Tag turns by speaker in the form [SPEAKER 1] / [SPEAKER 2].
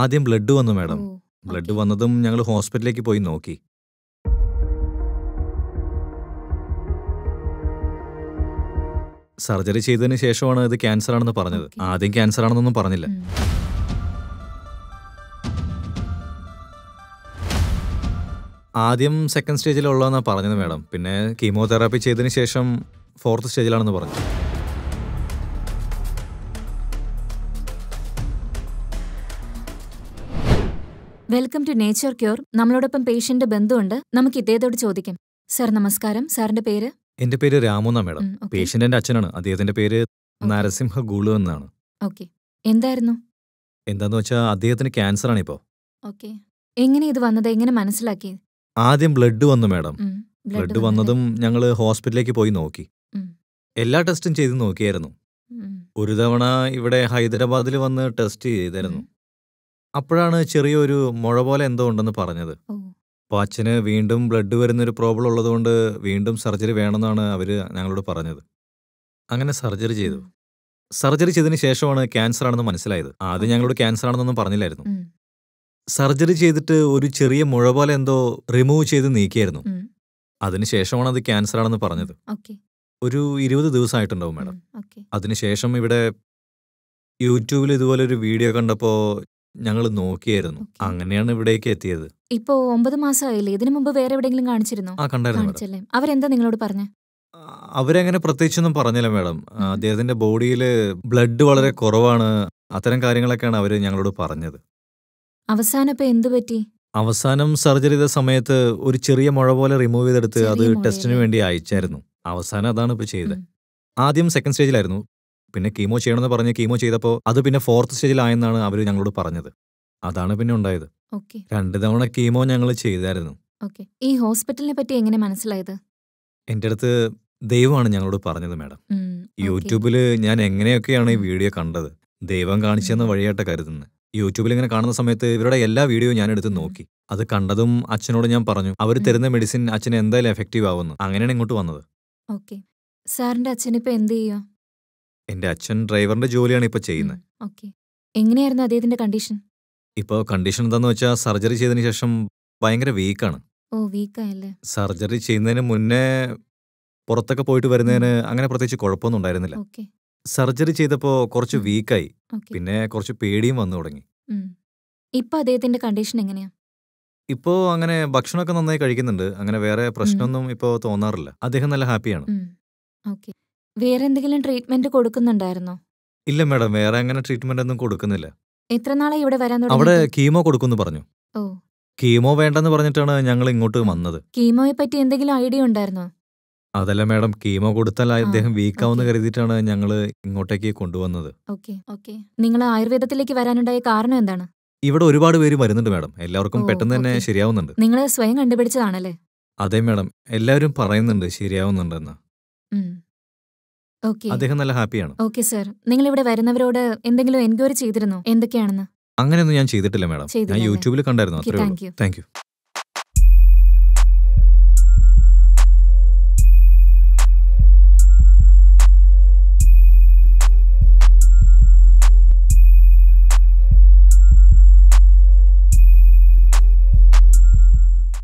[SPEAKER 1] ആദ്യം ബ്ലഡ് വന്നു madam blood വന്നതും ഞങ്ങൾ ഹോസ്പിറ്റലിലേക്ക് പോയി നോക്കി സർജറി ചെയ്തതിന് ശേഷമാണ് ഇത് ക്യാൻസർ ആണെന്ന് പറഞ്ഞത് ആദ്യം ക്യാൻസർ ആണെന്നൊന്നും പറഞ്ഞില്ല ആദ്യം സെക്കൻഡ് സ്റ്റേജിലുള്ളതെന്നാണ് പറഞ്ഞത് മാഡം പിന്നെ കീമോതെറാപ്പി ചെയ്തതിന് ശേഷം ഫോർത്ത് സ്റ്റേജിലാണെന്ന് പറഞ്ഞു
[SPEAKER 2] വെൽക്കം ടു നേച്ചർ ക്യൂർ നമ്മളോടൊപ്പം പേഷ്യന്റ് ബന്ധുണ്ട് നമുക്ക് ഇദ്ദേഹത്തോട് ചോദിക്കാം സർ നമസ്കാരം സാറിന്റെ പേര്
[SPEAKER 1] എന്റെ പേര് രാമുന്ന മേഡം പേഷ്യന്റിന്റെ അച്ഛനാണ് അദ്ദേഹത്തിന്റെ പേര് നരസിംഹ ഗുളു എന്നാണ്
[SPEAKER 2] ഓക്കെ എന്തായിരുന്നു
[SPEAKER 1] എന്താന്ന് വെച്ചാ അദ്ദേഹത്തിന് ക്യാൻസർ ആണ് ഇപ്പോ
[SPEAKER 2] ഓക്കെ എങ്ങനെ ഇത് വന്നത് എങ്ങനെ മനസ്സിലാക്കി
[SPEAKER 1] ആദ്യം ബ്ലഡ് വന്നു മേഡം ബ്ലഡ് വന്നതും ഞങ്ങൾ ഹോസ്പിറ്റലിലേക്ക് പോയി നോക്കി എല്ലാ ടെസ്റ്റും ചെയ്ത് നോക്കിയായിരുന്നു ഒരു തവണ ഇവിടെ ഹൈദരാബാദിൽ വന്ന് ടെസ്റ്റ് ചെയ്തായിരുന്നു അപ്പോഴാണ് ചെറിയൊരു മുഴ പോലെ എന്തോ ഉണ്ടെന്ന് പറഞ്ഞത് അപ്പൊ അച്ഛന് വീണ്ടും ബ്ലഡ് വരുന്നൊരു പ്രോബ്ലം ഉള്ളതുകൊണ്ട് വീണ്ടും സർജറി വേണമെന്നാണ് അവർ ഞങ്ങളോട് പറഞ്ഞത് അങ്ങനെ സർജറി ചെയ്തു സർജറി ചെയ്തതിന് ശേഷമാണ് ക്യാൻസർ ആണെന്ന് മനസ്സിലായത് ആദ്യം ഞങ്ങളോട് ക്യാൻസർ ആണെന്നൊന്നും പറഞ്ഞില്ലായിരുന്നു സർജറി ചെയ്തിട്ട് ഒരു ചെറിയ മുഴ പോലെ എന്തോ റിമൂവ് ചെയ്ത് നീക്കിയായിരുന്നു അതിനുശേഷമാണ് അത് ക്യാൻസർ ആണെന്ന് പറഞ്ഞത് ഒരു ഇരുപത് ദിവസമായിട്ടുണ്ടാവും മാഡം അതിനുശേഷം ഇവിടെ യൂട്യൂബിൽ ഇതുപോലെ ഒരു വീഡിയോ കണ്ടപ്പോൾ ഞങ്ങൾ നോക്കിയായിരുന്നു അങ്ങനെയാണ് ഇവിടേക്ക് എത്തിയത്
[SPEAKER 2] ഇപ്പോ ഒമ്പത് മാസമായില്ലേ ഇതിനു മുമ്പ് വേറെ എവിടെയെങ്കിലും കാണിച്ചിരുന്നോ
[SPEAKER 1] ആ കണ്ടായിരുന്നു
[SPEAKER 2] അവരെന്താ നിങ്ങളോട് പറഞ്ഞു
[SPEAKER 1] അവരങ്ങനെ പ്രത്യേകിച്ചൊന്നും പറഞ്ഞില്ല മേഡം അദ്ദേഹത്തിന്റെ ബോഡിയിൽ ബ്ലഡ് വളരെ കുറവാണ് അത്തരം കാര്യങ്ങളൊക്കെയാണ് അവര് ഞങ്ങളോട് പറഞ്ഞത്
[SPEAKER 2] അവസാനം എന്ത് പറ്റി
[SPEAKER 1] അവസാനം സർജറി ചെയ്ത സമയത്ത് ഒരു ചെറിയ മുഴ പോലെ റിമൂവ് ചെയ്തെടുത്ത് അത് ടെസ്റ്റിന് വേണ്ടി അയച്ചായിരുന്നു അവസാനം അതാണ് ഇപ്പൊ ചെയ്തത് ആദ്യം സെക്കൻഡ് സ്റ്റേജിലായിരുന്നു പിന്നെ കീമോ ചെയ്യണമെന്ന് പറഞ്ഞ് കീമോ ചെയ്തപ്പോൾ അത് പിന്നെ ഫോർത്ത് സ്റ്റേജിലായെന്നാണ് അവർ ഞങ്ങളോട് പറഞ്ഞത് അതാണ് പിന്നെ ഉണ്ടായത് രണ്ട് തവണ കീമോ ഞങ്ങൾ ചെയ്തായിരുന്നു
[SPEAKER 2] ഈ ഹോസ്പിറ്റലിനെ പറ്റി എങ്ങനെ മനസ്സിലായത്
[SPEAKER 1] എൻ്റെ അടുത്ത് ദൈവമാണ് ഞങ്ങളോട് പറഞ്ഞത് മാഡം യൂട്യൂബിൽ ഞാൻ എങ്ങനെയൊക്കെയാണ് ഈ വീഡിയോ കണ്ടത് ദൈവം കാണിച്ചെന്ന വഴിയായിട്ട് കരുതുന്നത് യൂട്യൂബിൽ ഇങ്ങനെ കാണുന്ന സമയത്ത് ഇവരുടെ എല്ലാ വീഡിയോയും ഞാൻ എടുത്ത് നോക്കി അത് കണ്ടതും അച്ഛനോട് ഞാൻ പറഞ്ഞു അവർ തരുന്ന മെഡിസിൻ അച്ഛന് എന്തായാലും എഫക്റ്റീവ് ആവുന്നു അങ്ങനെയാണ് ഇങ്ങോട്ട് വന്നത്
[SPEAKER 2] സാറിന്റെ അച്ഛനിപ്പോ എന്ത് ചെയ്യുക
[SPEAKER 1] എന്റെ അച്ഛൻ ഡ്രൈവറിന്റെ ജോലിയാണ് ഇപ്പൊ ചെയ്യുന്നത്
[SPEAKER 2] ഓക്കെ എങ്ങനെയായിരുന്നു അദ്ദേഹത്തിന്റെ കണ്ടീഷൻ
[SPEAKER 1] ഇപ്പോ കണ്ടീഷൻ എന്താന്ന് വെച്ചാൽ സർജറി ചെയ്തതിന് ശേഷം ഭയങ്കര വീക്കാണ്
[SPEAKER 2] ഓ വീക്കായല്ലേ
[SPEAKER 1] സർജറി ചെയ്യുന്നതിന് മുന്നേ പുറത്തൊക്കെ പോയിട്ട് വരുന്നതിന് അങ്ങനെ പ്രത്യേകിച്ച് കുഴപ്പമൊന്നും ഉണ്ടായിരുന്നില്ല സർജറി ചെയ്തപ്പോ കുറച്ച് വീക്കായി പിന്നെ കുറച്ച് പേടിയും വന്നു തുടങ്ങി
[SPEAKER 2] ഇപ്പൊ അദ്ദേഹത്തിന്റെ കണ്ടീഷൻ എങ്ങനെയാ
[SPEAKER 1] ഇപ്പോ അങ്ങനെ ഭക്ഷണമൊക്കെ നന്നായി കഴിക്കുന്നുണ്ട് അങ്ങനെ വേറെ പ്രശ്നമൊന്നും ഇപ്പോ തോന്നാറില്ല അദ്ദേഹം നല്ല ഹാപ്പിയാണ്
[SPEAKER 2] ഓക്കെ വേറെന്തെങ്കിലും ട്രീറ്റ്മെന്റ് കൊടുക്കുന്നുണ്ടായിരുന്നോ
[SPEAKER 1] ഇല്ല മാഡം വേറെ അങ്ങനെ ട്രീറ്റ്മെന്റ് ഒന്നും കൊടുക്കുന്നില്ല
[SPEAKER 2] എത്ര നാളെ ഇവിടെ വരാൻ തുടങ്ങി അവിടെ
[SPEAKER 1] കീമോ കൊടുക്കുന്നു പറഞ്ഞു ഓ കീമോ വേണ്ടെന്ന് പറഞ്ഞിട്ടാണ് ഞങ്ങൾ ഇങ്ങോട്ട് വന്നത്
[SPEAKER 2] കീമോയെ പറ്റി എന്തെങ്കിലും ഐഡിയ ഉണ്ടായിരുന്നോ
[SPEAKER 1] അതല്ല മാഡം കീമോ കൊടുത്താൽ അദ്ദേഹം വീക്കാവെന്ന് ഓക്കേ. കരുതിയിട്ടാണ് ഞങ്ങൾ ഇങ്ങോട്ടേക്ക് കൊണ്ടുവന്നത്
[SPEAKER 2] ഓക്കെ ഓക്കെ നിങ്ങൾ ആയുർവേദത്തിലേക്ക് വരാനുണ്ടായ കാരണം എന്താണ്
[SPEAKER 1] ഇവിടെ ഒരുപാട് പേര് വരുന്നുണ്ട് മാഡം എല്ലാവർക്കും പെട്ടെന്ന് തന്നെ ശരിയാവുന്നുണ്ട്
[SPEAKER 2] നിങ്ങൾ സ്വയം കണ്ടുപിടിച്ചതാണല്ലേ
[SPEAKER 1] അതെ മാഡം എല്ലാവരും പറയുന്നുണ്ട് ശരിയാവുന്നുണ്ടെന്ന് അദ്ദേഹം നല്ല ഹാപ്പിയാണ്
[SPEAKER 2] ഓക്കെ സർ നിങ്ങൾ ഇവിടെ വരുന്നവരോട് എന്തെങ്കിലും എൻക്വയറി ചെയ്തിരുന്നോ എന്തൊക്കെയാണെന്ന്
[SPEAKER 1] അങ്ങനെയൊന്നും ഞാൻ ചെയ്തിട്ടില്ല മാഡം ഞാൻ യൂട്യൂബിൽ കണ്ടായിരുന്നു താങ്ക് യു